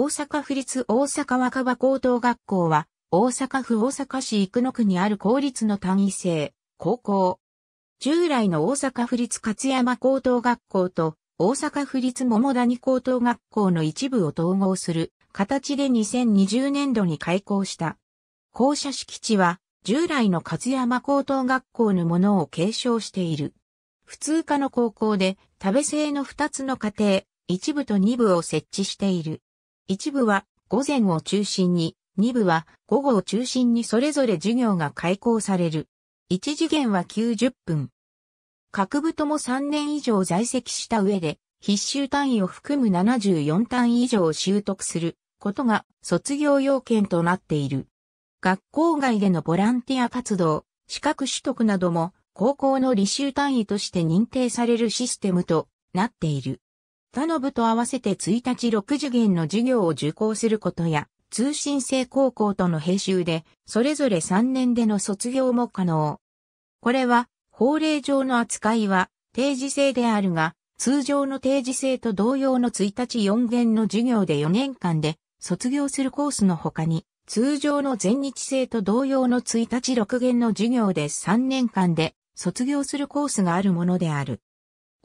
大阪府立大阪若葉高等学校は、大阪府大阪市生野区にある公立の単位制、高校。従来の大阪府立勝山高等学校と、大阪府立桃谷高等学校の一部を統合する形で2020年度に開校した。校舎敷地は、従来の勝山高等学校のものを継承している。普通科の高校で、食べ製の2つの家庭、一部と二部を設置している。一部は午前を中心に、二部は午後を中心にそれぞれ授業が開講される。一次元は90分。各部とも3年以上在籍した上で、必修単位を含む74単位以上を習得することが卒業要件となっている。学校外でのボランティア活動、資格取得なども高校の履修単位として認定されるシステムとなっている。他の部と合わせて1日6次元の授業を受講することや、通信制高校との編集で、それぞれ3年での卒業も可能。これは、法令上の扱いは定時制であるが、通常の定時制と同様の1日4限の授業で4年間で卒業するコースの他に、通常の全日制と同様の1日6限の授業で3年間で卒業するコースがあるものである。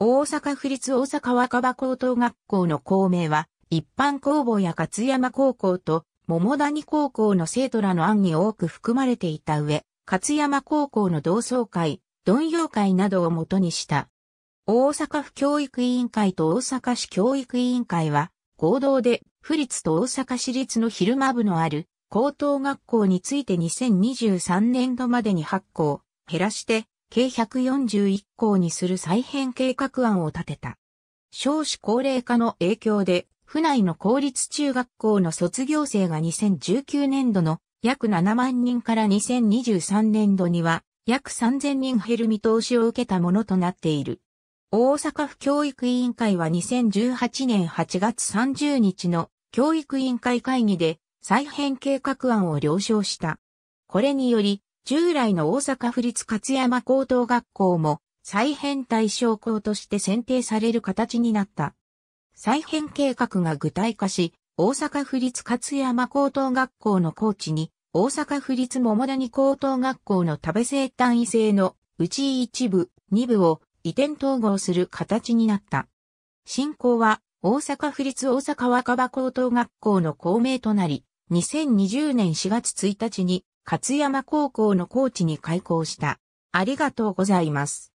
大阪府立大阪若葉高等学校の校名は、一般公募や勝山高校と桃谷高校の生徒らの案に多く含まれていた上、勝山高校の同窓会、鈍用会などをもとにした。大阪府教育委員会と大阪市教育委員会は、合同で、府立と大阪市立の昼間部のある高等学校について2023年度までに発行、減らして計141校にする再編計画案を立てた。少子高齢化の影響で、府内の公立中学校の卒業生が2019年度の約7万人から2023年度には約3000人減る見通しを受けたものとなっている。大阪府教育委員会は2018年8月30日の教育委員会会議で再編計画案を了承した。これにより従来の大阪府立勝山高等学校も再編対象校として選定される形になった。再編計画が具体化し、大阪府立勝山高等学校の校地に、大阪府立桃谷高等学校の多部生単位制のうち一部、二部を移転統合する形になった。進行は大阪府立大阪若葉高等学校の校名となり、2020年4月1日に勝山高校のコーチに開校した。ありがとうございます。